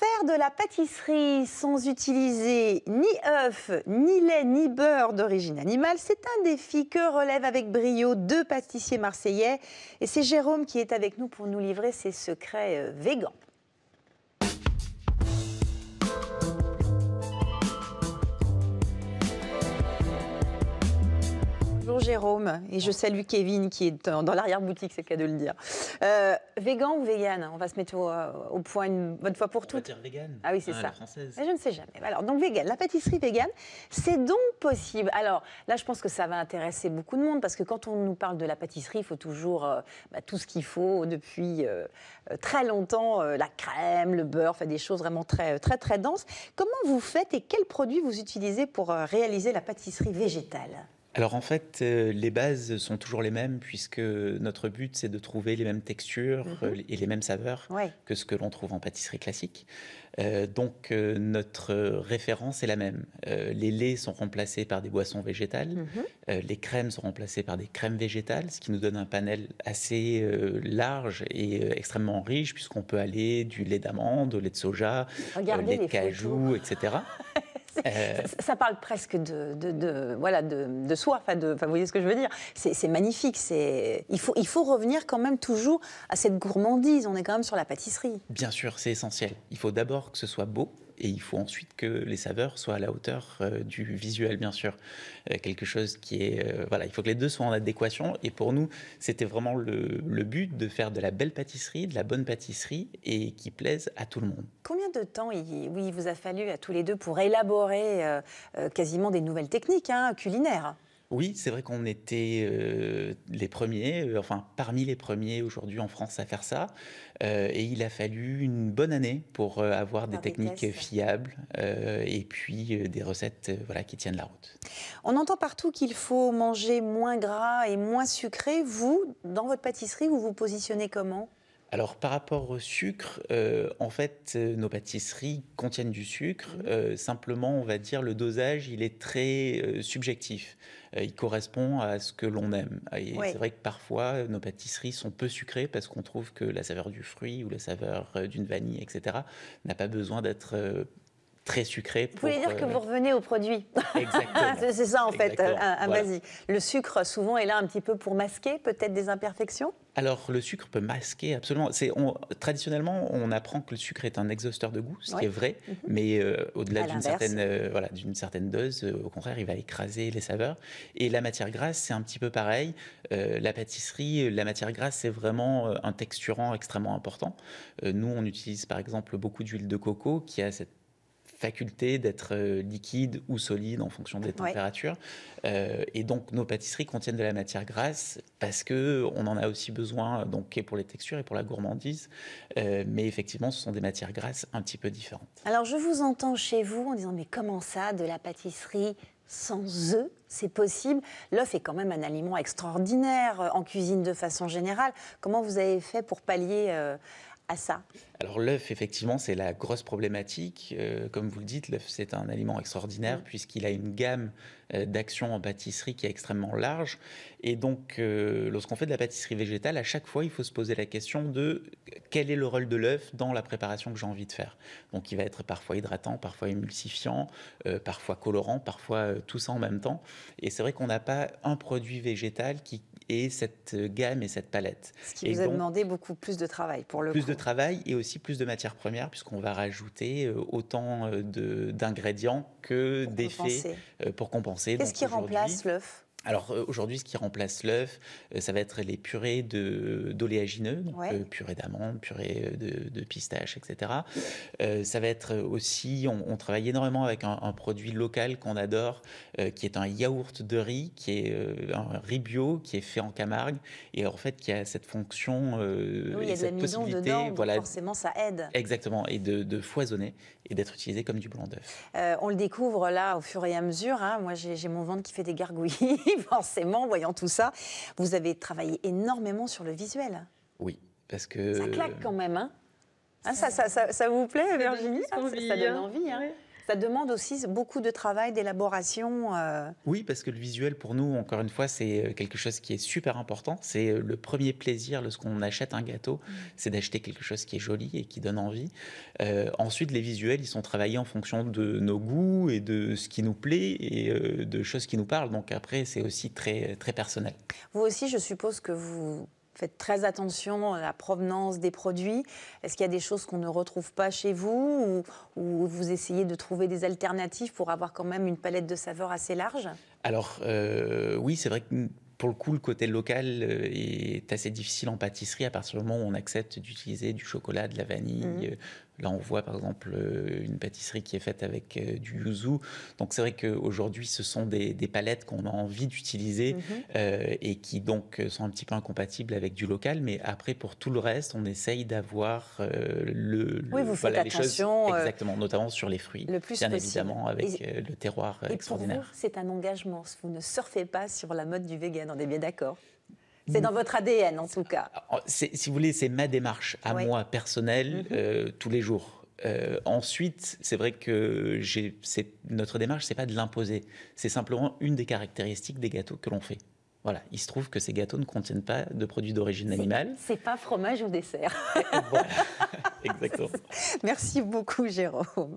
Faire de la pâtisserie sans utiliser ni œufs, ni lait, ni beurre d'origine animale, c'est un défi que relèvent avec brio deux pâtissiers marseillais. Et c'est Jérôme qui est avec nous pour nous livrer ses secrets euh, végans. Bonjour Jérôme, et je salue Kevin qui est dans l'arrière-boutique, c'est le cas de le dire. Euh, végan ou vegan On va se mettre euh, au, point une bonne fois pour toutes. vegan. Ah oui, c'est ah, ça. La française. je ne sais jamais. Alors, donc la pâtisserie vegan, c'est donc possible. Alors là, je pense que ça va intéresser beaucoup de monde parce que quand on nous parle de la pâtisserie, il faut toujours euh, bah, tout ce qu'il faut depuis euh, très longtemps la crème, le beurre, enfin, des choses vraiment très, très, très denses. Comment vous faites et quels produits vous utilisez pour réaliser la pâtisserie végétale alors en fait, euh, les bases sont toujours les mêmes puisque notre but c'est de trouver les mêmes textures mhm. euh, et les mêmes saveurs que ce que l'on trouve en pâtisserie classique. Euh, donc notre référence est la même. les laits sont remplacés par des boissons végétales, mhm. les crèmes sont remplacées par des crèmes végétales, ce qui nous donne un panel assez large et extrêmement riche puisqu'on peut aller du lait d'amande au lait de soja, lait de cajou, etc. Euh, ça, parle presque de, de, de voilà, de, soi. vous voyez ce que je veux dire C'est magnifique. Il il faut revenir quand même toujours à cette gourmandise. On est quand même sur la pâtisserie. Bien sûr, c'est essentiel. Il faut d'abord que ce soit beau et il faut ensuite que les saveurs soient à la hauteur euh, du visuel, bien sûr. Euh, quelque chose qui est. Euh, voilà, il faut que les deux soient en adéquation. Et pour nous, c'était vraiment le, but de faire de la belle pâtisserie, de la bonne pâtisserie et qui plaise à tout le monde. Combien de temps il, oui, il vous a fallu à tous les deux pour élaborer quasiment des nouvelles techniques hein, culinaires hein oui, c'est vrai qu'on était euh, les premiers, euh, enfin parmi les premiers aujourd'hui en France à faire ça. Euh, et il a fallu une bonne année pour avoir des, techniques fiables et puis des recettes voilà, qui tiennent la route. On entend partout qu'il faut manger moins gras et moins sucré. Vous, dans votre pâtisserie, vous vous positionnez comment alors par rapport au sucre, euh, en fait, euh, nos pâtisseries contiennent du sucre. Mhm. Euh, simplement, on va dire le dosage, il est très subjectif. il correspond à ce que l'on aime. c'est vrai que parfois, nos pâtisseries sont peu sucrées parce qu'on trouve que la saveur du fruit ou la saveur d'une vanille, etc., n'a pas besoin d'être très sucré. vous voulez dire que euh, vous revenez au produit. c'est ça en fait, un, y Le sucre souvent est là un petit peu pour masquer peut-être des imperfections alors, le sucre peut masquer, absolument. C'est, traditionnellement, on apprend que le sucre est un exhausteur de goût, ce qui est vrai, mhm. mais euh, au-delà d'une certaine, euh, voilà, d'une certaine dose, au contraire, il va écraser les saveurs. Et la matière grasse, c'est un petit peu pareil. la pâtisserie, la matière grasse, c'est vraiment un texturant extrêmement important. nous, on utilise par exemple beaucoup d'huile de coco qui a cette faculté d'être euh, liquide ou solide en fonction des températures. Euh, et donc, nos pâtisseries contiennent de la matière grasse parce que on en a aussi besoin, donc, pour les textures et pour la gourmandise. Euh, mais effectivement, ce sont des matières grasses un petit peu différentes. Alors, je vous entends chez vous en disant, mais comment ça, de la pâtisserie sans œufs, c'est possible. L'œuf est quand même un aliment extraordinaire en cuisine de façon générale. Comment vous avez fait pour pallier à ça alors l'œuf, effectivement, c'est la grosse problématique. Euh, comme vous le dites, l'œuf, c'est un aliment extraordinaire mm. puisqu'il a une gamme euh, d'actions en pâtisserie qui est extrêmement large. Et donc, euh, lorsqu'on fait de la pâtisserie végétale, à chaque fois, il faut se poser la question de quel est le rôle de l'œuf dans la préparation que j'ai envie de faire. Donc, il va être parfois hydratant, parfois émulsifiant, parfois colorant, parfois tout ça en même temps. Et c'est vrai qu'on n'a pas un produit végétal qui ait cette gamme et cette palette. Ce qui a demandé beaucoup plus de travail pour le Plus de travail et aussi plus de matières premières puisqu'on va rajouter euh, autant euh, d'ingrédients que d'effets euh, pour compenser. Qu'est-ce qui remplace l'œuf alors euh, aujourd'hui, ce qui remplace l'œuf, euh, ça va être les purées d'oléagineux, purées euh, purée d'amande, purée de, pistaches, pistache, etc. ça va être aussi, on, travaille énormément avec un, produit local qu'on adore, qui est un yaourt de riz, qui est un riz bio, qui est fait en Camargue, et en fait qui a cette fonction, et cette de possibilité, dedans, voilà, forcément ça aide. Exactement, et de, foisonner et d'être utilisé comme du blanc d'œuf. on le découvre là au fur et à mesure. Hein. Moi, j'ai mon ventre qui fait des gargouilles. forcément, voyant tout ça, vous avez travaillé énormément sur le visuel. Oui, parce que... Ça claque quand même, hein, hein ça, ça, ça, vous plaît, Virginie Ça donne envie, hein ça demande aussi beaucoup de travail, d'élaboration. Euh. Oui, parce que le visuel, pour nous, encore une fois, c'est euh, quelque chose qui est super important. C'est euh, le premier plaisir lorsqu'on achète un gâteau, mm. c'est d'acheter quelque chose qui est joli et qui donne envie. ensuite, les visuels, ils sont travaillés en fonction de nos goûts et de ce qui nous plaît et de choses qui nous parlent. Donc après, c'est aussi très, très personnel. Vous aussi, je suppose que vous faites très attention à la provenance des produits. Est-ce qu'il y a des choses qu'on ne retrouve pas chez vous ou, vous essayez de trouver des alternatives pour avoir quand même une palette de saveurs assez large Alors euh, oui, c'est vrai que pour le coup, le côté local euh, est assez difficile en pâtisserie à partir du moment où on accepte d'utiliser du chocolat, de la vanille. Mm-hmm. Euh, là, on voit par exemple euh, une pâtisserie qui est faite avec du yuzu. Donc, c'est vrai qu'aujourd'hui, ce sont des, palettes qu'on a envie d'utiliser mm-hmm. et qui donc sont un petit peu incompatibles avec du local. Mais après, pour tout le reste, on essaye d'avoir le, oui, vous voilà, les choses exactement, notamment sur les fruits. Le plus bien évidemment avec le terroir et extraordinaire. c'est un engagement. Vous ne surfez pas sur la mode du vegan on est bien d'accord. Mm. C'est dans votre ADN en tout cas. Ah, oh, si vous voulez, c'est ma démarche à moi personnelle mm-hmm. euh, tous les jours. Euh, ensuite, c'est vrai que notre démarche, c'est pas de l'imposer. C'est simplement une des caractéristiques des gâteaux que l'on fait. Voilà, il se trouve que ces gâteaux ne contiennent pas de produits d'origine animale. C'est pas fromage ou dessert. exactement. Merci beaucoup, Jérôme.